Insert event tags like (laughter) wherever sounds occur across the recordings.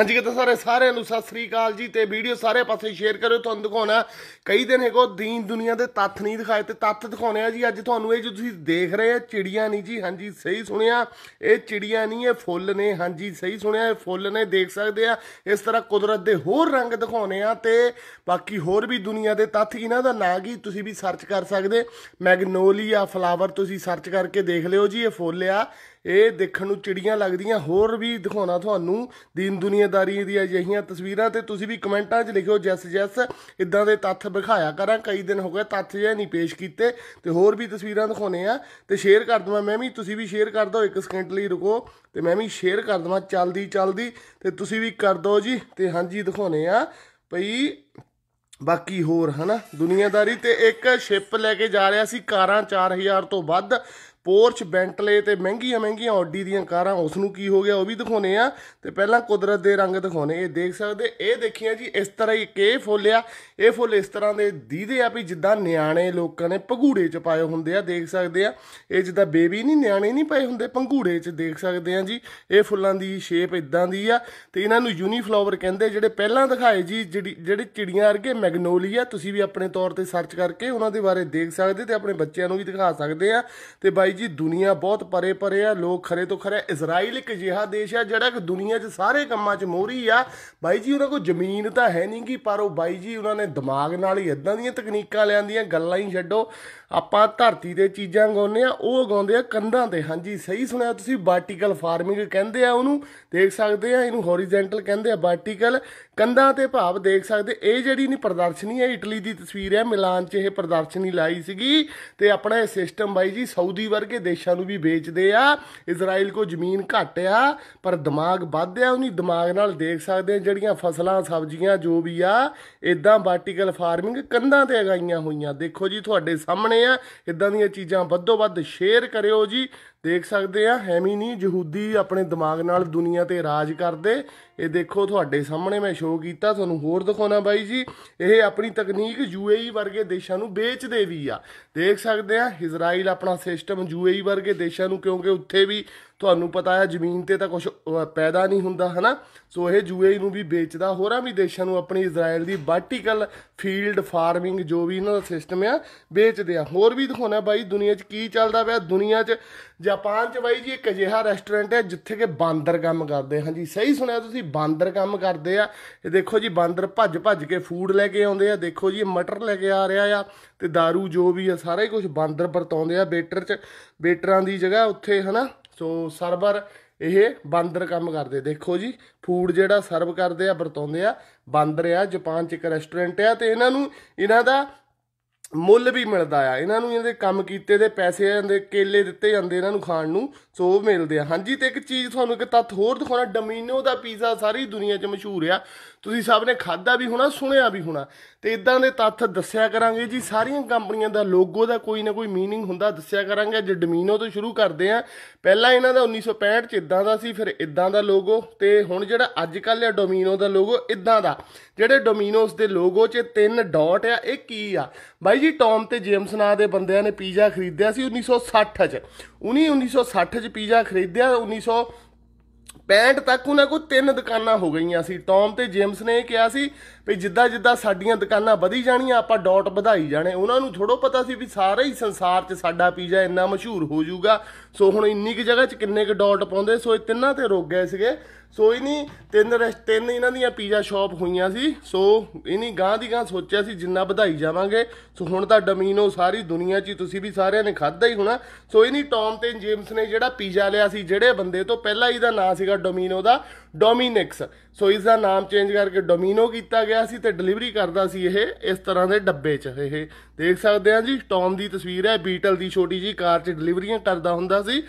ਹਾਂਜੀ ਕਿਤਾ ਸਾਰੇ ਸਾਰਿਆਂ ਨੂੰ ਸਤਿ ਸ੍ਰੀ ਅਕਾਲ ਜੀ ਤੇ ਵੀਡੀਓ ਸਾਰੇ ਪਾਸੇ ਸ਼ੇਅਰ ਕਰਿਓ ਤੁਹਾਨੂੰ ਦਿਖਾਉਣਾ ਕਈ ਦਿਨ ਹੈਗੋ ਦੀਨ ਦੁਨੀਆ ਦੇ ਤੱਥ ਨਹੀਂ ਦਿਖਾਏ ਤੇ ਤੱਥ ਦਿਖਾਉਣੇ ਆ ਜੀ ਅੱਜ ਤੁਹਾਨੂੰ ਇਹ ਜੋ ਤੁਸੀਂ ਦੇਖ ਰਹੇ ਆ ਚਿੜੀਆਂ ਨਹੀਂ ਜੀ ਹਾਂਜੀ ਸਹੀ ਸੁਣਿਆ ਇਹ ਚਿੜੀਆਂ ਨਹੀਂ ਇਹ ਫੁੱਲ ਨੇ ਹਾਂਜੀ ਸਹੀ ਸੁਣਿਆ ਇਹ ਫੁੱਲ ਨੇ ਦੇਖ ਸਕਦੇ ਆ ਇਸ ਤਰ੍ਹਾਂ ਕੁਦਰਤ ਦੇ ਹੋਰ ਰੰਗ ਦਿਖਾਉਣੇ ਆ ਤੇ ਬਾਕੀ ਹੋਰ ਵੀ ਦੁਨੀਆ ਦੇ ਤੱਥ ਇਹਨਾਂ ਦਾ ਨਾਂ ਕੀ ਤੁਸੀਂ ਵੀ ਸਰਚ ਕਰ ਸਕਦੇ ਮੈਗਨੋਲੀਆ ਫਲਾਵਰ ਤੁਸੀਂ ਸਰਚ ਕਰਕੇ ਦੇਖ ਲਿਓ ਜੀ ਇਹ ਫੁੱਲ ਆ ਇਹ ਦੇਖਣ ਨੂੰ ਚਿੜੀਆਂ ਲੱਗਦੀਆਂ ਹੋਰ ਵੀ ਦਿਖਾਉਣਾ ਤੁਹਾਨੂੰ ਦੀਨ ਦੁਨੀਆਦਾਰੀ ਦੀਆਂ ਅਜਿਹੀਆਂ ਤਸਵੀਰਾਂ ਤੇ ਤੁਸੀਂ ਵੀ ਕਮੈਂਟਾਂ 'ਚ ਲਿਖਿਓ ਜੈਸ ਜੈਸ ਇਦਾਂ ਦੇ ਤੱਥ ਵਿਖਾਇਆ ਕਰਾਂ ਕਈ ਦਿਨ ਹੋ ਗਏ ਤੱਥ ਜੇ ਨਹੀਂ ਪੇਸ਼ ਕੀਤੇ ਤੇ ਹੋਰ ਵੀ ਤਸਵੀਰਾਂ ਦਿਖਾਉਣੇ ਆ ਤੇ ਸ਼ੇਅਰ ਕਰ ਦਵਾਂ ਮੈਂ ਵੀ ਤੁਸੀਂ ਵੀ ਸ਼ੇਅਰ ਕਰ ਦਿਓ 1 ਸਕਿੰਟ ਲਈ ਰੁਕੋ ਤੇ ਮੈਂ ਵੀ ਸ਼ੇਅਰ ਕਰ ਦਵਾਂ ਚਲਦੀ ਚਲਦੀ ਤੇ ਤੁਸੀਂ ਵੀ ਕਰ ਦਿਓ ਜੀ ਤੇ ਹਾਂਜੀ ਦਿਖਾਉਣੇ ਆ ਭਈ ਬਾਕੀ ਹੋਰ ਹਨਾ ਦੁਨੀਆਦਾਰੀ ਤੇ ਇੱਕ ਸ਼ਿਪ ਲੈ ਕੇ ਜਾ ਰਿਹਾ ਸੀ ਕਾਰਾਂ 4000 ਤੋਂ ਵੱਧ ਪੋਰਚ ਬੈਂਟਲੇ ਤੇ ਮਹਿੰਗੀਆਂ ਮਹਿੰਗੀਆਂ ਆਡੀ ਦੀਆਂ ਕਾਰਾਂ ਉਸ ਨੂੰ ਕੀ ਹੋ ਗਿਆ ਉਹ ਵੀ ਦਿਖਾਉਨੇ ਆ ਤੇ ਪਹਿਲਾਂ ਕੁਦਰਤ ਦੇ ਰੰਗ ਦਿਖਾਉਨੇ ਇਹ ਦੇਖ ਸਕਦੇ ਇਹ ਦੇਖਿਆ ਜੀ ਇਸ ਤਰ੍ਹਾਂ ਹੀ ਕੇ ਫੁੱਲ ਆ ਇਹ ਫੁੱਲ ਇਸ ਤਰ੍ਹਾਂ ਦੇ ਦੀਦੇ ਆ ਵੀ ਜਿੱਦਾਂ ਨਿਆਣੇ ਲੋਕਾਂ ਨੇ ਪੰਘੂੜੇ ਚ ਪਾਏ ਹੁੰਦੇ ਆ ਦੇਖ ਸਕਦੇ ਆ ਇਹ ਜਿੱਦਾਂ ਬੇਬੀ ਨਹੀਂ ਨਿਆਣੇ ਨਹੀਂ ਪਾਏ ਹੁੰਦੇ ਪੰਘੂੜੇ ਚ ਦੇਖ ਸਕਦੇ ਆ ਜੀ ਇਹ ਫੁੱਲਾਂ ਦੀ ਸ਼ੇਪ ਇਦਾਂ ਦੀ ਆ ਤੇ ਇਹਨਾਂ ਨੂੰ ਯੂਨੀਫਲਾਵਰ ਕਹਿੰਦੇ ਜਿਹੜੇ ਪਹਿਲਾਂ ਦਿਖਾਏ ਜੀ ਜਿਹੜੇ ਚਿੜੀਆਂ ਵਰਗੇ ਮੈਗਨੋਲੀਆ ਤੁਸੀਂ ਵੀ ਆਪਣੇ ਤੌਰ ਤੇ ਸਰਚ ਕਰਕੇ ਉਹਨਾਂ ਦੇ ਬਾਰੇ ਦੇਖ ਸਕਦੇ ਤੇ ਆਪਣੇ ਬੱਚਿਆਂ ਨੂੰ ਵੀ ਦਿਖਾ ਸਕਦੇ ਆ ਤੇ ਬਾਈ ਜੀ ਦੁਨੀਆ ਬਹੁਤ ਪਰੇ ਪਰੇ ਆ ਲੋਕ ਖਰੇ ਤੋਂ ਖਰੇ ਇਜ਼ਰਾਈਲ ਇੱਕ ਜਿਹਾ ਦੇਸ਼ ਆ ਜਿਹੜਾ ਕਿ ਦੁਨੀਆ 'ਚ ਸਾਰੇ ਕੰਮਾਂ 'ਚ ਮੋਹਰੀ ਆ ਬਾਈ ਜੀ ਉਹਨਾਂ ਕੋਲ ਜ਼ਮੀਨ ਤਾਂ ਹੈ ਨਹੀਂ ਕਿ ਪਰ ਉਹ ਬਾਈ ਜੀ ਉਹਨਾਂ ਨੇ ਦਿਮਾਗ ਨਾਲ ਹੀ ਇਦਾਂ ਦੀਆਂ ਤਕਨੀਕਾਂ ਲਿਆਂਦੀਆਂ ਗੱਲਾਂ ਹੀ ਛੱਡੋ ਆਪਾਂ ਧਰਤੀ ਦੇ ਚੀਜ਼ਾਂ ਗਾਉਂਦੇ ਆ ਉਹ ਉਗਾਉਂਦੇ ਆ ਕੰਧਾਂ ਤੇ ਹਾਂਜੀ ਸਹੀ ਸੁਣਿਆ ਤੁਸੀਂ ਵਰਟੀਕਲ ਫਾਰਮਿੰਗ ਕਹਿੰਦੇ ਆ ਉਹਨੂੰ ਦੇਖ ਸਕਦੇ ਆ ਇਹਨੂੰ ਹੌਰੀਜ਼ੌਂਟਲ ਕਹਿੰਦੇ ਆ ਵਰਟੀਕਲ ਕੰਧਾਂ ਤੇ ਭਾਵ ਦੇਖ ਸਕਦੇ ਇਹ ਜਿਹੜੀ ਨਹੀਂ ਪ੍ਰਦਰਸ਼ਨੀ ਹੈ ਇਟਲੀ ਦੀ ਤਸਵੀਰ ਹੈ ਮਿਲਾਨ 'ਚ ਇਹ ਪ੍ਰਦਰਸ਼ਨੀ ਲਾਈ ਸੀਗੀ ਤੇ ਆਪਣਾ ਇਹ ਸਿਸਟਮ ਬਾਈ ਜੀ ਸਾਊਦੀ ਵਰਗੇ ਦੇਸ਼ਾਂ ਨੂੰ ਵੀ ਵੇਚਦੇ ਆ ਇਜ਼ਰਾਈਲ ਕੋ ਜ਼ਮੀਨ ਘਟਿਆ ਆ ਪਰ ਦਿਮਾਗ ਵੱਧ ਆ ਉਹਨੀ ਦਿਮਾਗ ਨਾਲ ਦੇਖ ਸਕਦੇ ਜਿਹੜੀਆਂ ਫਸਲਾਂ ਸਬਜ਼ੀਆਂ ਜੋ ਵੀ ਆ ਇਦਾਂ ਵਰਟੀਕਲ ਫਾਰਮਿੰਗ ਕੰਧਾਂ ਤੇ ਲਗਾਈਆਂ ਹੋਈਆਂ ਦੇਖੋ ਜੀ ਤੁਹਾਡੇ ਸਾਹਮਣੇ ਆ ਇਦਾਂ ਦੀਆਂ ਚੀਜ਼ਾਂ ਵੱਧੋ ਵੱਧ ਸ਼ੇਅਰ ਕਰਿਓ ਜੀ ਦੇਖ ਸਕਦੇ ਆ ਹੈਮੀ ਨਹੀਂ ਯਹੂਦੀ ਆਪਣੇ ਦਿਮਾਗ ਨਾਲ ਦੁਨੀਆ ਤੇ ਰਾਜ ਕਰਦੇ ਇਹ ਦੇਖੋ ਤੁਹਾਡੇ ਸਾਹਮਣੇ ਮੈਂ ਸ਼ੋਅ ਕੀਤਾ ਤੁਹਾਨੂੰ ਹੋਰ ਦਿਖਾਉਣਾ ਬਾਈ ਜੀ ਇਹ ਆਪਣੀ ਤਕਨੀਕ ਯੂਏਈ ਵਰਗੇ ਦੇਸ਼ਾਂ ਨੂੰ ਵੇਚਦੇ ਵੀ ਆ ਦੇਖ ਸਕਦੇ ਆ ਇਜ਼ਰਾਈਲ ਆਪਣਾ ਸਿਸਟਮ ਯੂਏਈ ਵਰਗੇ ਦੇਸ਼ਾਂ ਨੂੰ ਕਿਉਂਕਿ ਉੱਥੇ ਵੀ ਤੁਹਾਨੂੰ ਪਤਾ ਹੈ ਜ਼ਮੀਨ ਤੇ ਤਾਂ ਕੁਝ ਪੈਦਾ ਨਹੀਂ ਹੁੰਦਾ ਹਨਾ ਸੋ ਇਹ ਯੂਏਈ ਨੂੰ ਵੀ ਵੇਚਦਾ ਹੋਰਾਂ ਵੀ ਦੇਸ਼ਾਂ ਨੂੰ ਆਪਣੀ ਇਜ਼ਰਾਈਲ ਦੀ ਵਰਟੀਕਲ ਫੀਲਡ ਫਾਰਮਿੰਗ ਜੋ ਵੀ ਇਹਨਾਂ ਦਾ ਸਿਸਟਮ ਆ ਵੇਚਦੇ ਆ ਹੋਰ ਵੀ ਦਿਖਾਉਣਾ ਬਾਈ ਦੁਨੀਆ 'ਚ ਕੀ ਚੱਲਦਾ ਪਿਆ ਦੁਨੀਆ 'ਚ ਜਾਪਾਨ 'ਚ ਬਾਈ ਜੀ ਇੱਕ ਅਜਿਹਾ ਰੈਸਟੋਰੈਂਟ ਹੈ ਜਿੱਥੇ ਕਿ ਬਾਂਦਰ ਕੰਮ ਕਰਦੇ ਹਾਂ ਜੀ ਸਹੀ ਸੁਣਿਆ ਤੁਸੀਂ ਬਾਂਦਰ ਕੰਮ ਕਰਦੇ ਆ ਇਹ ਦੇਖੋ ਜੀ ਬਾਂਦਰ ਭੱਜ ਭੱਜ ਕੇ ਫੂਡ ਲੈ ਕੇ ਆਉਂਦੇ ਆ ਦੇਖੋ ਜੀ ਮਟਰ ਲੈ ਕੇ ਆ ਰਿਹਾ ਆ ਤੇ दारू ਜੋ ਵੀ ਆ ਸਾਰਾ ਹੀ ਕੁਝ ਬਾਂਦਰ ਵਰਤਾਉਂਦੇ ਆ ਬੇਟਰ 'ਚ ਬੇਟਰਾਂ ਦੀ ਜਗ੍ਹਾ ਉੱਥੇ ਹਨਾ ਸੋ ਸਰਵਰ ਇਹ ਬਾਂਦਰ ਕੰਮ ਕਰਦੇ ਦੇਖੋ ਜੀ ਫੂਡ ਜਿਹੜਾ ਸਰਵ ਕਰਦੇ ਆ ਵਰਤੋਂਦੇ ਆ ਬਾਂਦਰ ਆ ਜਾਪਾਨ ਚ ਇੱਕ ਰੈਸਟੋਰੈਂਟ ਆ ਤੇ ਇਹਨਾਂ ਨੂੰ ਇਹਨਾਂ ਦਾ ਮੁੱਲ ਵੀ ਮਿਲਦਾ ਆ ਇਹਨਾਂ ਨੂੰ ਇਹਦੇ ਕੰਮ ਕੀਤੇ ਦੇ ਪੈਸੇ ਜਾਂਦੇ ਕੇਲੇ ਦਿੱਤੇ ਜਾਂਦੇ ਇਹਨਾਂ ਨੂੰ ਖਾਣ ਨੂੰ ਸੋ ਉਹ ਮਿਲਦੇ ਆ ਹਾਂਜੀ ਤੇ ਇੱਕ ਚੀਜ਼ ਤੁਹਾਨੂੰ ਇੱਕ ਤੱਥ ਹੋਰ ਦਿਖਾਉਣਾ ਡਮੀਨੋ ਦਾ ਪੀਜ਼ਾ ਸਾਰੀ ਦੁਨੀਆ 'ਚ ਮਸ਼ਹੂਰ ਆ ਤੁਸੀਂ ਸਭ ਨੇ ਖਾਦਾ ਵੀ ਹੋਣਾ ਸੁਣਿਆ ਵੀ ਹੋਣਾ ਤੇ ਇਦਾਂ ਦੇ ਤੱਥ ਦੱਸਿਆ ਕਰਾਂਗੇ ਜੀ ਸਾਰੀਆਂ ਕੰਪਨੀਆਂ ਦਾ ਲੋਗੋ ਦਾ ਕੋਈ ਨਾ ਕੋਈ ਮੀਨਿੰਗ ਹੁੰਦਾ ਦੱਸਿਆ ਕਰਾਂਗੇ ਜੇ ਡਮੀਨੋ ਤੋਂ ਸ਼ੁਰੂ ਕਰਦੇ ਆ ਪਹਿਲਾਂ ਇਹਨਾਂ ਦਾ 1965 'ਚ ਇਦਾਂ ਦਾ ਸੀ ਫਿਰ ਇਦਾਂ ਦਾ ਲੋਗੋ ਤੇ ਹੁਣ ਜਿਹੜਾ ਅੱਜ ਕੱਲ੍ਹ ਆ ਡਮੀਨੋ ਦਾ ਲੋਗੋ ਇਦਾਂ ਦਾ ਜਿਹੜੇ ਡਮੀਨੋਸ ਦੇ ਲੋਗੋ 'ਚ ਤਿੰਨ ਡਾਟ ਆ ਇਹ ਕੀ ਆ ਬਾਈ ਜੀ ਟੌਮ ਤੇ ਜੇਮਸ ਨਾਂ ਦੇ ਬੰਦਿਆਂ ਨੇ ਪੀਜ਼ਾ ਖਰੀਦਿਆ ਸੀ 1960 ਚ ਉਨੀ 1960 ਚ ਪੀਜ਼ਾ ਖਰੀਦਿਆ 1900 65 ਤੱਕ ਉਹਨਾਂ ਕੋਲ ਤਿੰਨ ਦੁਕਾਨਾਂ ਹੋ ਗਈਆਂ ਸੀ ਟੌਮ ਤੇ ਜੇਮਸ ਨੇ ਕਿਹਾ ਸੀ ਵੀ ਜਿੱਦਾਂ ਜਿੱਦਾਂ ਸਾਡੀਆਂ ਦੁਕਾਨਾਂ ਵਧੀ ਜਾਣੀਆਂ ਆਪਾਂ ਡਾਟ ਵਧਾਈ ਜਾਣੇ ਉਹਨਾਂ ਨੂੰ ਥੋੜੋ ਪਤਾ ਸੀ ਵੀ ਸਾਰੇ ਹੀ ਸੰਸਾਰ 'ਚ ਸਾਡਾ ਪੀਜ਼ਾ ਇੰਨਾ ਮਸ਼ਹੂਰ ਹੋ ਜਾਊਗਾ ਸੋ ਹੁਣ ਇੰਨੀ ਕਿ ਜਗ੍ਹਾ 'ਚ ਕਿੰਨੇ ਕ ਡਾਟ ਪਾਉਂਦੇ ਸੋ ਇਹ ਤਿੰਨਾਂ ਤੇ ਰੁਕ ਗਏ ਸੀਗੇ ਸੋ ਇਹ ਨਹੀਂ ਤਿੰਨ ਤਿੰਨ ਇਹਨਾਂ ਦੀਆਂ ਪੀਜ਼ਾ ਸ਼ਾਪ ਹੋਈਆਂ ਸੀ ਸੋ ਇਹਨੀ ਗਾਂ ਦੀ ਗਾਂ ਸੋਚਿਆ ਸੀ ਜਿੰਨਾ ਵਧਾਈ ਜਾਵਾਂਗੇ ਸੋ ਹੁਣ ਤਾਂ ਡਮੀਨੋ ਸਾਰੀ ਦੁਨੀਆ 'ਚ ਹੀ ਤੁਸੀਂ ਵੀ ਸਾਰਿਆਂ ਨੇ ਖਾਧਾ ਹੀ ਹੋਣਾ ਸੋ ਇਹ ਨਹੀਂ ਟੌਮ ਤੇ ਜੇਮਸ ਨੇ ਜਿਹੜਾ ਪੀਜ਼ਾ ਲਿਆ ਸੀ ਜਿਹੜੇ ਬੰਦੇ ਤੋਂ ਪਹਿਲਾਂ ਇਹਦਾ ਨਾਂ ਸੀਗਾ ਡੋਮੀਨੋ ਦਾ ਡੋਮੀਨਿਕਸ ਸੋ ਇਸ ਦਾ ਨਾਮ ਚੇਂਜ ਕਰਕੇ ਡੋਮੀਨੋ ਕੀਤਾ ਗਿਆ ਸੀ ਤੇ ਡਿਲੀਵਰੀ ਕਰਦਾ ਸੀ ਇਹ ਇਸ ਤਰ੍ਹਾਂ ਦੇ ਡੱਬੇ 'ਚ ਇਹ ਦੇਖ ਸਕਦੇ ਆ ਜੀ ਟੌਮ ਦੀ ਤਸਵੀਰ ਹੈ ਬੀਟਲ ਦੀ ਛੋਟੀ ਜੀ ਕਾਰ 'ਚ ਡਿਲੀਵਰੀਆਂ ਕਰਦਾ ਹੁੰਦਾ ਸੀ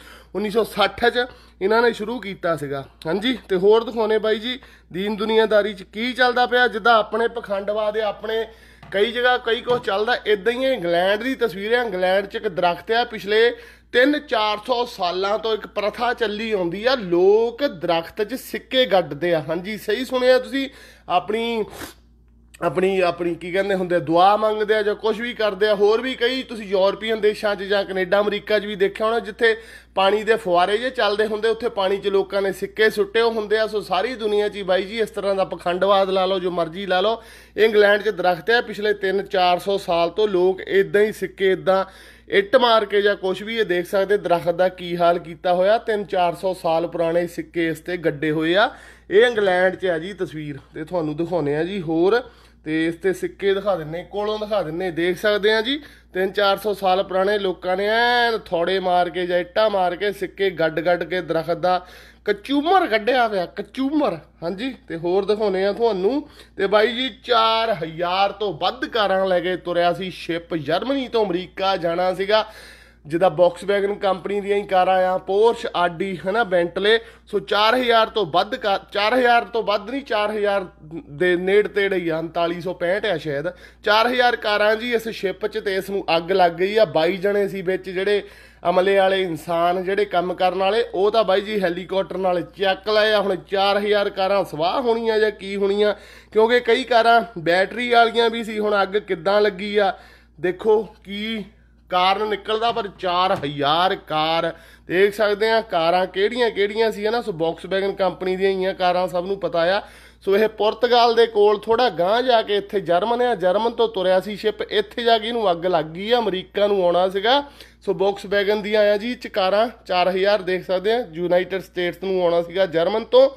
1960 'ਚ ਇਹਨਾਂ ਨੇ ਸ਼ੁਰੂ ਕੀਤਾ ਸੀਗਾ ਹਾਂਜੀ ਤੇ ਹੋਰ ਦਿਖਾਉਣੇ ਬਾਈ ਜੀ ਦੀਨ ਦੁਨੀਆਦਾਰੀ 'ਚ ਕੀ ਚੱਲਦਾ ਪਿਆ ਜਿੱਦਾਂ ਆਪਣੇ ਪਖੰਡਵਾਦ ਦੇ ਆਪਣੇ ਕਈ ਜਗ੍ਹਾ ਕਈ ਕੁਝ ਚੱਲਦਾ ਇਦਾਂ ਹੀ ਇੰਗਲੈਂਡ ਦੀ ਤਸਵੀਰ ਹੈ ਇੰਗਲੈਂਡ 'ਚ ਇੱਕ ਦਰਖਤ ਹੈ ਪਿਛਲੇ 3-400 ਸਾਲਾਂ ਤੋਂ ਇੱਕ ਪ੍ਰਥਾ ਚੱਲੀ ਆਉਂਦੀ ਆ ਲੋਕ ਦਰਖਤ 'ਚ ਸਿੱਕੇ ਗੱਡਦੇ ਆ ਹਾਂਜੀ ਸਹੀ ਸੁਣਿਆ ਤੁਸੀਂ ਆਪਣੀ ਆਪਣੀ ਆਪਣੀ ਕੀ ਕਹਿੰਦੇ ਹੁੰਦੇ ਦੁਆ ਮੰਗਦੇ ਆ ਜਾਂ ਕੁਝ ਵੀ ਕਰਦੇ ਆ ਹੋਰ ਵੀ ਕਈ ਤੁਸੀਂ ਯੂਰਪੀਅਨ ਦੇਸ਼ਾਂ 'ਚ ਜਾਂ ਕੈਨੇਡਾ ਅਮਰੀਕਾ 'ਚ ਵੀ ਦੇਖਿਆ ਹੋਣਾ ਜਿੱਥੇ ਪਾਣੀ ਦੇ ਫੁਆਰੇ ਜੇ ਚੱਲਦੇ ਹੁੰਦੇ ਉੱਥੇ ਪਾਣੀ 'ਚ ਲੋਕਾਂ ਨੇ ਸਿੱਕੇ ਸੁੱਟੇ ਹੁੰਦੇ ਆ ਸੋ ਸਾਰੀ ਦੁਨੀਆ 'ਚ ਹੀ ਬਾਈ ਜੀ ਇਸ ਤਰ੍ਹਾਂ ਦਾ ਪਖੰਡਵਾਦ ਲਾ ਲਓ ਜੋ ਮਰਜ਼ੀ ਲਾ ਲਓ ਇੰਗਲੈਂਡ 'ਚ ਦਰਖਤ ਆ ਪਿਛਲੇ 3-400 ਸਾਲ ਤੋਂ ਲੋਕ ਇਦਾਂ ਹੀ ਸਿੱਕੇ ਇਦਾਂ ਇੱਟ ਮਾਰ ਕੇ ਜਾਂ ਕੁਝ ਵੀ ਇਹ ਦੇਖ ਸਕਦੇ ਦਰਖਤ ਦਾ ਕੀ ਹਾਲ ਕੀਤਾ ਹੋਇਆ 3-400 ਸਾਲ ਪੁਰਾਣੇ ਸਿੱਕੇ ਇਸ ਤੇ ਗੱਡੇ ਹੋਏ ਆ ਇਹ ਇੰਗਲੈਂਡ 'ਚ ਆ ਜੀ ਤਸਵੀਰ ਤੇ ਤੁਹਾਨੂੰ ਦਿਖਾਉਣੇ ਆ ਜੀ ਹੋਰ ਤੇ ਇਸ ਤੇ ਸਿੱਕੇ ਦਿਖਾ ਦਿੰਨੇ ਕੋਲੋਂ ਦਿਖਾ ਦਿੰਨੇ ਦੇਖ ਸਕਦੇ ਆ ਜੀ 3-400 ਸਾਲ ਪੁਰਾਣੇ ਲੋਕਾਂ ਨੇ ਐਨ ਥੋੜੇ ਮਾਰ ਕੇ ਜਾਂ ਇੱਟਾਂ ਮਾਰ ਕੇ ਸਿੱਕੇ ਗੱਡ-ਗੱਡ ਕੇ ਦਰਖਤ ਦਾ ਕਚੂਮਰ ਕੱਢਿਆ ਹੋਇਆ ਕਚੂਮਰ ਹਾਂਜੀ ਤੇ ਹੋਰ ਦਿਖਾਉਨੇ ਆ ਤੁਹਾਨੂੰ ਤੇ ਬਾਈ ਜੀ 4000 ਤੋਂ ਵੱਧ ਕਾਰਾਂ ਲੈ ਕੇ ਤੁਰਿਆ ਸੀ ਸ਼ਿਪ ਜਰਮਨੀ ਤੋਂ ਅਮਰੀਕਾ ਜਾਣਾ ਸੀਗਾ ਜਿਹਦਾ ਬਾਕਸਵੈਗਨ ਕੰਪਨੀ ਦੀਆਂ ਹੀ ਕਾਰਾਂ ਆ ਪੋਰਸ਼ ਆਡੀ ਹਨਾ ਬੈਂਟਲੇ ਸੋ 4000 ਤੋਂ ਵੱਧ 4000 ਤੋਂ ਵੱਧ ਨਹੀਂ 4000 ਦੇ ਨੇੜ ਤੇੜੇ ਹੀ ਆ 3965 ਆ ਸ਼ਾਇਦ 4000 ਕਾਰਾਂ ਜੀ ਇਸ ਸ਼ਿਪ 'ਚ ਤੇ ਇਸ ਨੂੰ ਅੱਗ ਲੱਗ ਗਈ ਆ 22 ਜਣੇ ਸੀ ਵਿੱਚ ਜਿਹੜੇ ਅਮਲੇ ਵਾਲੇ ਇਨਸਾਨ ਜਿਹੜੇ ਕੰਮ ਕਰਨ ਵਾਲੇ ਉਹ ਤਾਂ ਬਾਈ ਜੀ ਹੈਲੀਕਾਪਟਰ ਨਾਲ ਚੱਕ ਲਏ ਹੁਣ 4000 ਕਾਰਾਂ ਸਵਾਹ ਹੋਣੀਆਂ ਜਾਂ ਕੀ ਹੋਣੀਆਂ ਕਿਉਂਕਿ ਕਈ ਕਾਰਾਂ ਬੈਟਰੀ ਵਾਲੀਆਂ ਵੀ ਸੀ ਹੁਣ ਅੱਗ ਕਿੱਦਾਂ ਲੱਗੀ ਆ ਦੇਖੋ ਕੀ ਕਾਰਨ ਨਿਕਲਦਾ ਪਰ 4000 ਕਾਰ ਦੇਖ ਸਕਦੇ ਆ ਕਾਰਾਂ ਕਿਹੜੀਆਂ-ਕਿਹੜੀਆਂ ਸੀ ਨਾ ਸੋ ਬਾਕਸ ਬੈਗਨ ਕੰਪਨੀ ਦੀਆਂ ਹੀ ਆ ਕਾਰਾਂ ਸਭ ਨੂੰ ਪਤਾ ਆ ਸੋ ਇਹ ਪੁਰਤਗਾਲ ਦੇ ਕੋਲ ਥੋੜਾ ਗਾਂ ਜਾ ਕੇ ਇੱਥੇ ਜਰਮਨ ਆ ਜਰਮਨ ਤੋਂ ਤੁਰਿਆ ਸੀ ਸ਼ਿਪ ਇੱਥੇ ਜਾ ਕੇ ਇਹਨੂੰ ਅੱਗ ਲੱਗ ਗਈ ਆ ਅਮਰੀਕਾ ਨੂੰ ਆਉਣਾ ਸੀਗਾ ਸੋ ਬਾਕਸ ਬੈਗਨ ਦੀਆਂ ਆ ਜੀ ਚਕਾਰਾਂ 4000 ਦੇਖ ਸਕਦੇ ਆ ਯੂਨਾਈਟਿਡ ਸਟੇਟਸ ਨੂੰ ਆਉਣਾ ਸੀਗਾ ਜਰਮਨ ਤੋਂ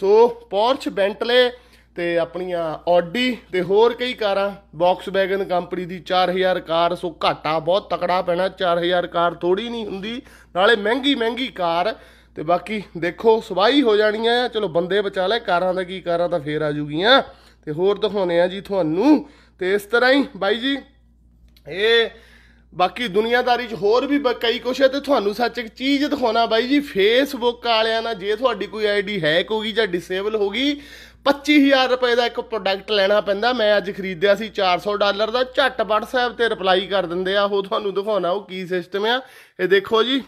ਸੋ ਪੋਰਚ ਬੈਂਟਲੇ ਤੇ ਆਪਣੀਆਂ ਆਡੀ ਤੇ ਹੋਰ ਕਈ ਕਾਰਾਂ ਬਾਕਸ ਵੈਗਨ ਕੰਪਨੀ ਦੀ 4000 ਕਾਰ ਸੋ ਘਾਟਾ ਬਹੁਤ ਤਕੜਾ ਪੈਣਾ 4000 ਕਾਰ ਥੋੜੀ ਨਹੀਂ ਹੁੰਦੀ ਨਾਲੇ ਮਹਿੰਗੀ ਮਹਿੰਗੀ ਕਾਰ ਤੇ ਬਾਕੀ ਦੇਖੋ ਸਵਾਈ ਹੋ ਜਾਣੀਆਂ ਆ ਚਲੋ ਬੰਦੇ ਬਚਾ ਲੈ ਕਾਰਾਂ ਦਾ ਕੀ ਕਾਰਾਂ ਤਾਂ ਫੇਰ ਆ ਜੂਗੀਆਂ ਤੇ ਹੋਰ ਦਿਖਾਉਣੇ ਆ ਜੀ ਤੁਹਾਨੂੰ ਤੇ ਇਸ ਤਰ੍ਹਾਂ ਹੀ ਬਾਈ ਜੀ ਇਹ ਬਾਕੀ ਦੁਨੀਆਦਾਰੀ 'ਚ ਹੋਰ ਵੀ ਕਈ ਕੁਛ ਹੈ ਤੇ ਤੁਹਾਨੂੰ ਸੱਚ ਇੱਕ ਚੀਜ਼ ਦਿਖਾਉਣਾ ਬਾਈ ਜੀ ਫੇਸਬੁੱਕ ਵਾਲਿਆਂ ਨਾਲ ਜੇ ਤੁਹਾਡੀ ਕੋਈ ਆਈਡੀ ਹੈਕ ਹੋ ਗਈ ਜਾਂ ਡਿਸੇਬਲ ਹੋ ਗਈ 25000 ਰੁਪਏ ਦਾ ਇੱਕ ਪ੍ਰੋਡਕਟ ਲੈਣਾ ਪੈਂਦਾ ਮੈਂ ਅੱਜ ਖਰੀਦਿਆ ਸੀ 400 ਡਾਲਰ ਦਾ ਝੱਟ WhatsApp ਤੇ ਰਿਪਲਾਈ ਕਰ ਦਿੰਦੇ ਆ ਉਹ ਤੁਹਾਨੂੰ ਦਿਖਾਉਣਾ ਉਹ ਕੀ ਸਿਸਟਮ ਆ ਇਹ ਦੇਖੋ ਜੀ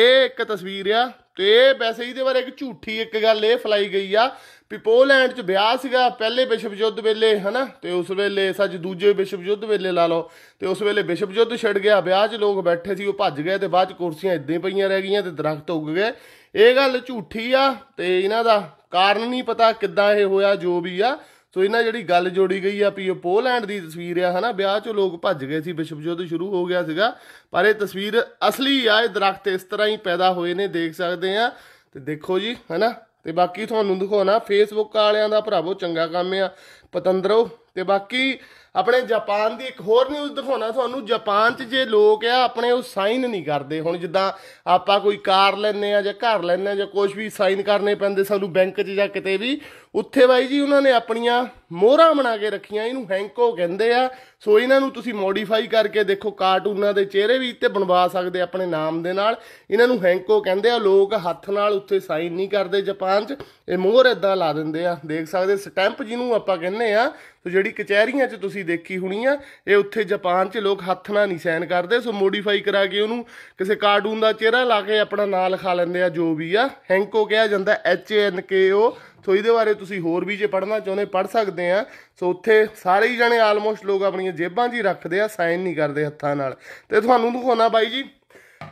ਇਹ ਇੱਕ ਤਸਵੀਰ ਆ ਤੇ ਇਹ ਵੈਸੇ ਦੇ ਬਾਰੇ ਇੱਕ ਝੂਠੀ ਇੱਕ ਗੱਲ ਇਹ ਫਲਾਈ ਗਈ ਆ ਵੀ ਪੋਲੈਂਡ 'ਚ ਵਿਆਹ ਸੀਗਾ ਪਹਿਲੇ ਵਿਸ਼ਵ ਯੁੱਧ ਵੇਲੇ ਹਨਾ ਤੇ ਉਸ ਵੇਲੇ ਸੱਚ ਦੂਜੇ ਵਿਸ਼ਵ ਯੁੱਧ ਵੇਲੇ ਲਾ ਲਓ ਤੇ ਉਸ ਵੇਲੇ ਵਿਸ਼ਵ ਯੁੱਧ ਛਿੜ ਗਿਆ ਵਿਆਹ 'ਚ ਲੋਕ ਬੈਠੇ ਸੀ ਉਹ ਭੱਜ ਗਏ ਤੇ ਬਾਅਦ 'ਚ ਕੁਰਸੀਆਂ ਇਦਾਂ ਹੀ ਪਈਆਂ ਰਹਿ ਗਈਆਂ ਤੇ ਦਰਖਤ ਉੱਗ ਗਏ ਇਹ ਗੱਲ ਝੂਠੀ ਆ ਤੇ ਇਹਨਾਂ ਦਾ ਕਾਰਨ ਨਹੀਂ ਪਤਾ ਕਿੱਦਾਂ ਇਹ ਹੋਇਆ ਜੋ ਵੀ ਆ ਸੋ ਇਹਨਾਂ ਜਿਹੜੀ ਗੱਲ ਜੋੜੀ ਗਈ ਆ ਵੀ ਇਹ ਪੋਲੈਂਡ ਦੀ ਤਸਵੀਰ ਆ ਹਨਾ ਵਿਆਹ 'ਚ ਲੋਕ ਭੱਜ ਗਏ ਸੀ ਵਿਸ਼ਵ ਯੁੱਧ ਸ਼ੁਰੂ ਹੋ ਗਿਆ ਸੀਗਾ ਪਰ ਇਹ ਤਸਵੀਰ ਅਸਲੀ ਆ ਇਹ ਦਰਖਤ ਇਸ ਤਰ੍ਹਾਂ ਹੀ ਪੈਦਾ ਹੋਏ ਨੇ ਦੇਖ ਸਕਦੇ ਆ ਤੇ ਦੇਖੋ ਜੀ ਹਨਾ ਤੇ ਬਾਕੀ ਤੁਹਾਨੂੰ ਦਿਖਾਉਣਾ ਫੇਸਬੁੱਕ ਵਾਲਿਆਂ ਦਾ ਭਰਾਵੋ ਚੰਗਾ ਕੰਮ ਆ ਪਤੰਦਰੋ ਤੇ ਬਾਕੀ ਆਪਣੇ ਜਾਪਾਨ ਦੀ ਇੱਕ ਹੋਰ ਨਿਊਜ਼ ਦਿਖਾਉਣਾ ਤੁਹਾਨੂੰ ਜਾਪਾਨ 'ਚ ਜੇ ਲੋਕ ਆ ਆਪਣੇ ਉਹ ਸਾਈਨ ਨਹੀਂ ਕਰਦੇ ਹੁਣ ਜਿੱਦਾਂ ਆਪਾਂ ਕੋਈ ਕਾਰ ਲੈਨੇ ਆ ਜਾਂ ਘਰ ਲੈਨੇ ਆ ਜਾਂ ਕੁਝ ਵੀ ਸਾਈਨ ਕਰਨੇ ਪੈਂਦੇ ਸਾਨੂੰ ਬੈਂਕ 'ਚ ਜਾਂ ਕਿਤੇ ਵੀ ਉੱਥੇ ਬਾਈ ਜੀ ਉਹਨਾਂ ਨੇ ਆਪਣੀਆਂ ਮੋਹਰਾਂ ਬਣਾ ਕੇ ਰੱਖੀਆਂ ਇਹਨੂੰ ਹੈਂਕੋ ਕਹਿੰਦੇ ਆ ਸੋ ਇਹਨਾਂ ਨੂੰ ਤੁਸੀਂ ਮੋਡੀਫਾਈ ਕਰਕੇ ਦੇਖੋ ਕਾਰਟੂਨਾਂ ਦੇ ਚਿਹਰੇ ਵੀ ਤੇ ਬਣਵਾ ਸਕਦੇ ਆਪਣੇ ਨਾਮ ਦੇ ਨਾਲ ਇਹਨਾਂ ਨੂੰ ਹੈਂਕੋ ਕਹਿੰਦੇ ਆ ਲੋਕ ਹੱਥ ਨਾਲ ਉੱਥੇ ਸਾਈਨ ਨਹੀਂ ਕਰਦੇ ਜਾਪਾਨ 'ਚ ਇਹ ਮੋਹਰ ਇਦਾਂ ਲਾ ਦਿੰਦੇ ਆ ਦੇਖ ਸਕਦੇ ਸਟੈਂਪ ਜਿਹਨੂੰ ਆਪਾਂ ਕਹਿੰਦੇ ਆ ਸੋ ਜਿਹੜੀ ਕਚਹਿਰੀਆਂ 'ਚ ਤੁਸੀਂ ਤੁਸੀਂ ਦੇਖੀ ਹੋਣੀ ਆ ਇਹ ਉੱਥੇ ਜਾਪਾਨ 'ਚ ਲੋਕ ਹੱਥ ਨਾਲ ਨਹੀਂ ਸਾਈਨ ਕਰਦੇ ਸੋ ਮੋਡੀਫਾਈ ਕਰਾ ਕੇ ਉਹਨੂੰ ਕਿਸੇ ਕਾਰਟੂਨ ਦਾ ਚਿਹਰਾ ਲਾ ਕੇ ਆਪਣਾ ਨਾਮ ਲਿਖਾ ਲੈਂਦੇ ਆ ਜੋ ਵੀ ਆ ਹੈਂਕੋ ਕਿਹਾ ਜਾਂਦਾ ਐਚ ਏ ਐਨ ਕੇ ਓ ਸੋ ਇਹਦੇ ਬਾਰੇ ਤੁਸੀਂ ਹੋਰ ਵੀ ਜੇ ਪੜ੍ਹਨਾ ਚਾਹੁੰਦੇ ਪੜ੍ਹ ਸਕਦੇ ਆ ਸੋ ਉੱਥੇ ਸਾਰੇ ਹੀ ਜਣੇ ਆਲਮੋਸਟ ਲੋਕ ਆਪਣੀਆਂ ਜੇਬਾਂ 'ਚ ਹੀ ਰੱਖਦੇ ਆ ਸਾਈਨ ਨਹੀਂ ਕਰਦੇ ਹੱਥਾਂ ਨਾਲ ਤੇ ਤੁਹਾਨੂੰ ਦਿਖਾਉਣਾ ਬਾਈ ਜੀ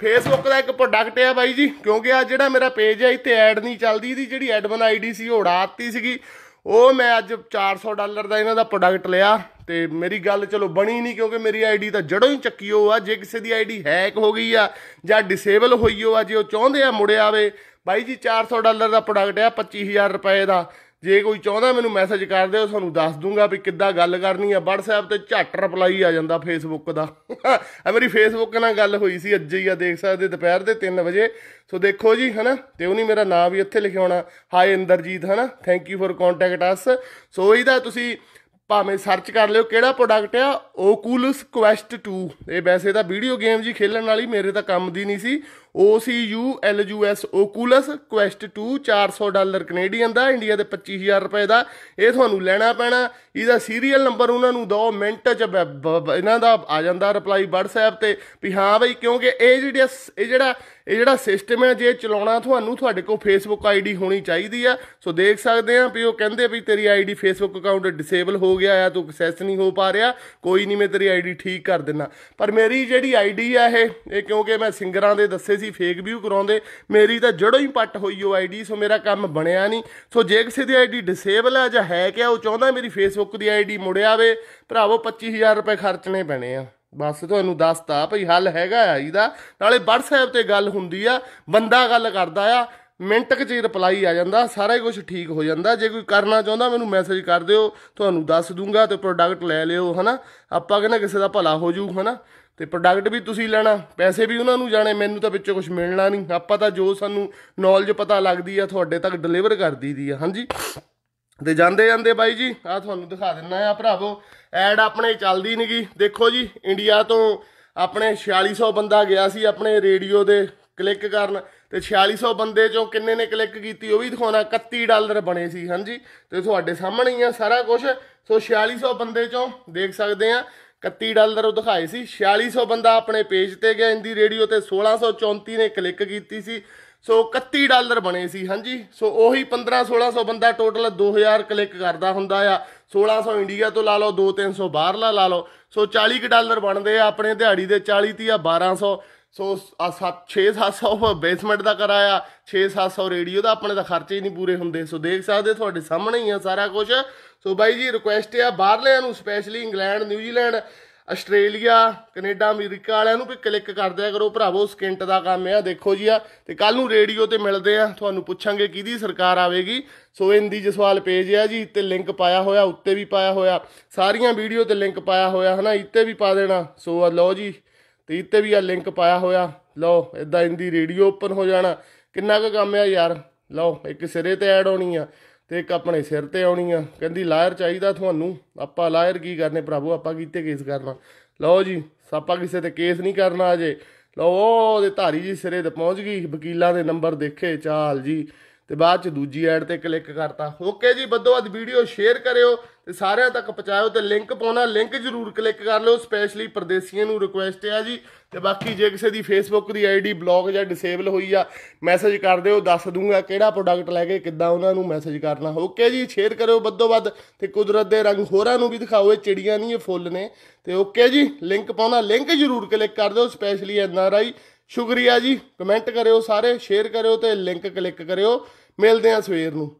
ਫੇਸਬੁੱਕ ਦਾ ਇੱਕ ਪ੍ਰੋਡਕਟ ਆ ਬਾਈ ਜੀ ਕਿਉਂਕਿ ਆ ਜਿਹੜਾ ਮੇਰਾ ਪੇਜ ਆ ਇੱਥੇ ਐਡ ਨਹੀਂ ਚੱਲਦੀ ਦੀ ਜਿਹੜੀ ਐਡਮਨ ਆਈਡੀ ਸੀ ਉਹ ਉਡਾਤੀ ਸੀਗੀ ਉਹ ਮੈਂ ਅੱਜ 400 ਡਾਲਰ ਦਾ ਇਹਨਾਂ ਦਾ ਪ੍ਰੋਡਕਟ ਲਿਆ ਤੇ ਮੇਰੀ ਗੱਲ ਚਲੋ ਬਣੀ ਨਹੀਂ ਕਿਉਂਕਿ ਮੇਰੀ ਆਈਡੀ ਤਾਂ ਜੜੋਂ ਹੀ ਚੱਕੀ ਹੋ ਆ ਜੇ ਕਿਸੇ ਦੀ ਆਈਡੀ ਹੈਕ ਹੋ ਗਈ ਆ ਜਾਂ ਡਿਸੇਬਲ ਹੋਈ ਹੋ ਆ ਜੇ ਉਹ ਚਾਹੁੰਦੇ ਆ ਮੁੜ ਆਵੇ ਬਾਈ ਜੀ 400 ਡਾਲਰ ਦਾ ਪ੍ਰੋਡਕਟ ਆ 25000 ਰੁਪਏ ਦਾ ਜੇ ਕੋਈ ਚਾਹੁੰਦਾ ਮੈਨੂੰ ਮੈਸੇਜ ਕਰ ਦਿਓ ਤੁਹਾਨੂੰ ਦੱਸ ਦੂੰਗਾ ਵੀ ਕਿੱਦਾਂ ਗੱਲ ਕਰਨੀ ਆ WhatsApp ਤੇ ਝੱਟ ਰਿਪਲਾਈ ਆ ਜਾਂਦਾ ਫੇਸਬੁੱਕ ਦਾ (laughs) ਆ ਮੇਰੀ ਫੇਸਬੁੱਕ ਨਾਲ ਗੱਲ ਹੋਈ ਸੀ ਅੱਜ ਹੀ ਆ ਦੇਖ ਸਕਦੇ ਦੁਪਹਿਰ ਦੇ 3 ਵਜੇ ਸੋ ਦੇਖੋ ਜੀ ਹਨਾ ਤੇ ਉਹਨੇ ਮੇਰਾ ਨਾਮ ਵੀ ਇੱਥੇ ਲਿਖਿਆ ਹੋਣਾ ਹਾਈ ਇੰਦਰਜੀਤ ਹਨਾ thank you for contact us so ਇਹਦਾ ਤੁਸੀਂ ਭਾਵੇਂ ਸਰਚ ਕਰ ਲਿਓ ਕਿਹੜਾ ਪ੍ਰੋਡਕਟ ਆ ਓਕੂਲਸ ਕੁਐਸਟ 2 ਇਹ ਵੈਸੇ ਤਾਂ ਵੀਡੀਓ ਗੇਮ ਜੀ ਖੇਲਣ ਵਾਲੀ ਮੇਰੇ ਤਾਂ ਕੰਮ ਦੀ ਨਹੀਂ ਸੀ U S Oculus Quest 2 400 dollar Canadian ਦਾ ਇੰਡੀਆ ਦੇ 25000 ਰੁਪਏ ਦਾ ਇਹ ਤੁਹਾਨੂੰ ਲੈਣਾ ਪੈਣਾ ਇਹਦਾ ਸੀਰੀਅਲ ਨੰਬਰ ਉਹਨਾਂ ਨੂੰ ਦੋ ਮਿੰਟ ਚ ਇਹਨਾਂ ਦਾ ਆ ਜਾਂਦਾ ਰਿਪਲਾਈ WhatsApp ਤੇ ਵੀ ਹਾਂ ਬਈ ਕਿਉਂਕਿ ਇਹ ਜਿਹੜਾ ਇਹ ਜਿਹੜਾ ਇਹ ਜਿਹੜਾ ਸਿਸਟਮ ਹੈ ਜੇ ਚਲਾਉਣਾ ਤੁਹਾਨੂੰ ਤੁਹਾਡੇ ਕੋਲ ਫੇਸਬੁੱਕ ਆਈਡੀ ਹੋਣੀ ਚਾਹੀਦੀ ਆ ਸੋ ਦੇਖ ਸਕਦੇ ਆ ਵੀ ਉਹ ਕਹਿੰਦੇ ਵੀ ਤੇਰੀ ਆਈਡੀ ਫੇਸਬੁੱਕ ਅਕਾਊਂਟ ਡਿਸੇਬਲ ਹੋ ਗਿਆ ਆ ਤੂੰ ਐਕਸੈਸ ਨਹੀਂ ਹੋ ਪਾ ਰਿਹਾ ਕੋਈ ਨਹੀਂ ਮੈਂ ਤੇਰੀ ਆਈਡੀ ਠੀਕ ਕਰ ਦਿੰਨਾ ਪਰ ਮੇਰੀ ਜਿਹੜੀ ਆਈਡੀ ਆ ਇਹ ਇਹ ਕਿਉਂਕਿ ਮੈਂ ਸਿੰਗਰਾਂ ਦੇ ਦੱਸੇ ਸੀ ਫੇਕ ਵੀਊ ਕਰਾਉਂਦੇ ਮੇਰੀ ਤਾਂ ਜੜੋਂ ਹੀ ਪੱਟ ਹੋਈ ਉਹ ਆਈਡੀ ਸੋ ਮੇਰਾ ਕੰਮ ਬਣਿਆ ਨਹੀਂ ਸੋ ਜੇ ਕਿਸੇ ਦੀ ਆਈਡੀ ਡਿਸੇਬਲ ਆ ਜਾਂ ਹੈ ਕਿ ਉਹ ਚਾਹੁੰਦਾ ਮੇਰੀ ਫੇਸਬੁੱਕ ਦੀ ਆਈਡੀ ਮੁੜਿਆਵੇ ਭਰਾਵੋ 25000 ਰੁਪਏ ਖਰਚਣੇ ਪੈਣੇ ਆ ਬਸ ਤੁਹਾਨੂੰ ਦੱਸਤਾ ਭਈ ਹੱਲ ਹੈਗਾ ਆ ਇਹਦਾ ਨਾਲੇ WhatsApp ਤੇ ਗੱਲ ਹੁੰਦੀ ਆ ਬੰਦਾ ਗੱਲ ਕਰਦਾ ਆ ਮਿੰਟ ਕੁ ਚ ਰਿਪਲਾਈ ਆ ਜਾਂਦਾ ਸਾਰਾ ਕੁਝ ਠੀਕ ਹੋ ਜਾਂਦਾ ਜੇ ਕੋਈ ਕਰਨਾ ਚਾਹੁੰਦਾ ਮੈਨੂੰ ਮੈਸੇਜ ਕਰ ਦਿਓ ਤੁਹਾਨੂੰ ਦੱਸ ਦੂੰਗਾ ਤੇ ਪ੍ਰੋਡਕਟ ਲੈ ਲਿਓ ਹਨਾ ਆਪਾਂ ਕਹਿੰਦੇ ਕਿਸੇ ਦਾ ਭਲਾ ਹੋ ਜੂ ਹਨਾ ਤੇ ਪ੍ਰੋਡਕਟ ਵੀ ਤੁਸੀਂ ਲੈਣਾ ਪੈਸੇ ਵੀ ਉਹਨਾਂ ਨੂੰ ਜਾਣੇ ਮੈਨੂੰ ਤਾਂ ਵਿੱਚੋਂ ਕੁਝ ਮਿਲਣਾ ਨਹੀਂ ਆਪਾਂ ਤਾਂ ਜੋ ਸਾਨੂੰ ਨੌਲੇਜ ਪਤਾ ਲੱਗਦੀ ਆ ਤੁਹਾਡੇ ਤੱਕ ਡਿਲੀਵਰ ਕਰ ਦਈਦੀ ਆ ਹਾਂਜੀ ਤੇ ਜਾਂਦੇ ਜਾਂਦੇ ਬਾਈ ਜੀ ਆ ਤੁਹਾਨੂੰ ਦਿਖਾ ਦਿੰਨਾ ਆ ਭਰਾਵੋ ਐਡ ਆਪਣੇ ਚੱਲਦੀ ਨਹੀਂਗੀ ਦੇਖੋ ਜੀ ਇੰਡੀਆ ਤੋਂ ਆਪਣੇ 4600 ਬੰਦਾ ਗਿਆ ਸੀ ਆਪਣੇ ਰੇਡੀਓ ਦੇ ਕਲਿੱਕ ਕਰਨ ਤੇ 4600 ਬੰਦੇ ਚੋਂ ਕਿੰਨੇ ਨੇ ਕਲਿੱਕ ਕੀਤੀ ਉਹ ਵੀ ਦਿਖਾਉਣਾ 31 ਡਾਲਰ ਬਣੇ ਸੀ ਹਾਂਜੀ ਤੇ ਤੁਹਾਡੇ ਸਾਹਮਣੇ ਹੀ ਆ ਸਾਰਾ ਕੁਝ ਸੋ 4600 ਬੰਦੇ ਚੋਂ ਦੇਖ ਸਕਦੇ ਆ 31 ਡਾਲਰ ਉਹ ਦਿਖਾਏ ਸੀ 4600 ਬੰਦਾ ਆਪਣੇ ਪੇਜ ਤੇ ਗਿਆ ਇੰਦੀ ਰੇਡੀਓ ਤੇ 1634 ਨੇ ਕਲਿੱਕ ਕੀਤੀ ਸੀ ਸੋ 31 ਡਾਲਰ ਬਣੇ ਸੀ ਹਾਂਜੀ ਸੋ ਉਹੀ 15 1600 ਬੰਦਾ ਟੋਟਲ 2000 ਕਲਿੱਕ ਕਰਦਾ ਹੁੰਦਾ ਆ 1600 ਇੰਡੀਆ ਤੋਂ ਲਾ ਲਓ 2 300 ਬਾਹਰਲਾ ਲਾ ਲਓ ਸੋ 40 ਡਾਲਰ ਬਣਦੇ ਆ ਆਪਣੇ ਦਿਹਾੜੀ ਦੇ 40 30 ਆ 1200 ਸੋ 6 700 ਬੇਸਮੈਂਟ ਦਾ ਕਰਾਇਆ 6 700 ਰੇਡੀਓ ਦਾ ਆਪਣੇ ਦਾ ਖਰਚੇ ਹੀ ਨਹੀਂ ਪੂਰੇ ਹੁੰਦੇ ਸੋ ਦੇਖ ਸਕਦੇ ਤੁਹਾਡੇ ਸਾਹਮਣੇ ਹੀ ਆ ਸਾਰਾ ਕੁਝ ਸੋ ਬਾਈ ਜੀ ਰਿਕੁਐਸਟ ਆ ਬਾਹਰਲਿਆਂ ਨੂੰ specially England New Zealand Australia Canada America ਵਾਲਿਆਂ ਨੂੰ ਵੀ ਕਲਿੱਕ ਕਰ ਦਿਆ ਕਰੋ ਭਰਾਵੋ ਸਕਿੰਟ ਦਾ ਕੰਮ ਆ ਦੇਖੋ ਜੀ ਆ ਤੇ ਕੱਲ ਨੂੰ ਰੇਡੀਓ ਤੇ ਮਿਲਦੇ ਆ ਤੁਹਾਨੂੰ ਪੁੱਛਾਂਗੇ ਕਿਹਦੀ ਸਰਕਾਰ ਆਵੇਗੀ ਸੋ ਇੰਦੀ ਜਸਵਾਲ ਪੇਜ ਆ ਜੀ ਤੇ ਲਿੰਕ ਪਾਇਆ ਹੋਇਆ ਉੱਤੇ ਵੀ ਪਾਇਆ ਹੋਇਆ ਸਾਰੀਆਂ ਵੀਡੀਓ ਤੇ ਲਿੰਕ ਪਾਇਆ ਹੋਇਆ ਹਨਾ ਇੱਤੇ ਵੀ ਪਾ ਦੇਣਾ ਸੋ ਆ ਲਓ ਜੀ ਤੇ ਇੱਤੇ ਵੀ ਆ ਲਿੰਕ ਪਾਇਆ ਹੋਇਆ ਲਓ ਇਦਾਂ ਇੰਦੀ ਰੇਡੀਓ ਓਪਨ ਹੋ ਜਾਣਾ ਕਿੰਨਾ ਕੁ ਕੰਮ ਆ ਯਾਰ ਲਓ ਇੱਕ ਸਿਰੇ ਤੇ ਐਡ ਹੋਣੀ ਆ ਤੇ ਇੱਕ ਆਪਣੇ ਸਿਰ ਤੇ ਆਉਣੀ ਆ ਕਹਿੰਦੀ ਲਾਇਰ ਚਾਹੀਦਾ ਤੁਹਾਨੂੰ ਆਪਾਂ ਲਾਇਰ ਕੀ ਕਰਨੇ ਪ੍ਰਭੂ ਆਪਾਂ ਕੀਤੇ ਕੇਸ ਕਰਨਾ ਲਓ ਜੀ ਆਪਾਂ ਕਿਸੇ ਤੇ ਕੇਸ ਨਹੀਂ ਕਰਨਾ ਅਜੇ ਲਓ ਉਹਦੇ ਧਾਰੀ ਜੀ ਸਿਰੇ ਤੇ ਪਹੁੰਚ ਗਈ ਵਕੀਲਾਂ ਦੇ ਨੰਬਰ ਦੇਖੇ ਚਾਲ ਜੀ ਤੇ ਬਾਅਦ ਚ ਦੂਜੀ ਐਡ ਤੇ ਕਲਿੱਕ ਕਰਤਾ ਓਕੇ ਜੀ ਵੱਧੋ ਵੱਧ ਵੀਡੀਓ ਸ਼ੇਅਰ ਕਰਿਓ ਤੇ ਸਾਰਿਆਂ ਤੱਕ ਪਹੁੰਚਾਇਓ ਤੇ ਲਿੰਕ ਪਾਉਣਾ ਲਿੰਕ ਜ਼ਰੂਰ ਕਲਿੱਕ ਕਰ ਲਿਓ ਸਪੈਸ਼ਲੀ ਪਰਦੇਸੀਆਂ ਨੂੰ ਰਿਕੁਐਸਟ ਹੈ ਜੀ ਤੇ ਬਾਕੀ ਜੇ ਕਿਸੇ ਦੀ ਫੇਸਬੁੱਕ ਦੀ ਆਈਡੀ ਬਲੌਕ ਜਾਂ ਡਿਸੇਬਲ ਹੋਈ ਆ ਮੈਸੇਜ ਕਰ ਦਿਓ ਦੱਸ ਦੂੰਗਾ ਕਿਹੜਾ ਪ੍ਰੋਡਕਟ ਲੈ ਕੇ ਕਿੱਦਾਂ ਉਹਨਾਂ ਨੂੰ ਮੈਸੇਜ ਕਰਨਾ ਓਕੇ ਜੀ ਸ਼ੇਅਰ ਕਰਿਓ ਵੱਧੋ ਵੱਧ ਤੇ ਕੁਦਰਤ ਦੇ ਰੰਗ ਹੋਰਾਂ ਨੂੰ ਵੀ ਦਿਖਾਓ ਇਹ ਚਿੜੀਆਂ ਨਹੀਂ ਇਹ ਫੁੱਲ ਨੇ ਤੇ ਓਕੇ ਜੀ ਲਿੰਕ ਪਾਉਣਾ ਲਿੰਕ ਜ਼ਰੂਰ ਕਲਿੱਕ ਕਰ ਦਿਓ ਸਪੈਸ਼ਲੀ ਐਨ ਆਰ ਆਈ ਸ਼ੁਕਰੀਆ ਜੀ ਕਮੈਂਟ ਕਰਿਓ ਸਾਰੇ ਸ਼ੇਅਰ ਕਰਿਓ ਤੇ ਲਿੰਕ ਕਲਿੱਕ ਕਰਿਓ ਮਿਲਦੇ ਆ ਸਵੇਰ ਨੂੰ